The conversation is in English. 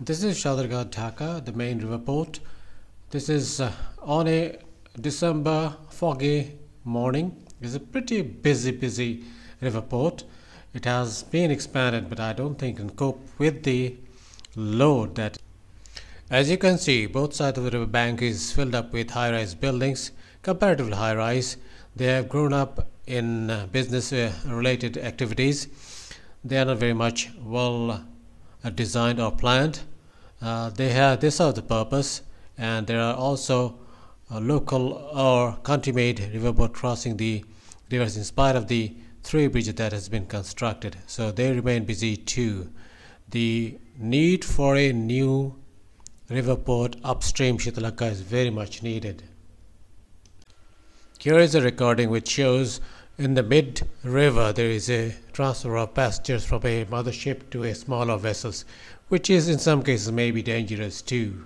This is Shadargad Dhaka, the main river port. This is uh, on a December foggy morning. It's a pretty busy, busy river port. It has been expanded, but I don't think can cope with the load that. As you can see, both sides of the river bank is filled up with high-rise buildings, comparatively high-rise. They have grown up in uh, business-related uh, activities. They are not very much well uh, designed or planned. Uh, they have this as the purpose, and there are also uh, local or country made riverboat crossing the rivers in spite of the three bridges that has been constructed. So they remain busy too. The need for a new river port upstream Shitalaka is very much needed. Here is a recording which shows in the mid-river, there is a transfer of passengers from a mothership to a smaller vessels, which is in some cases may be dangerous too.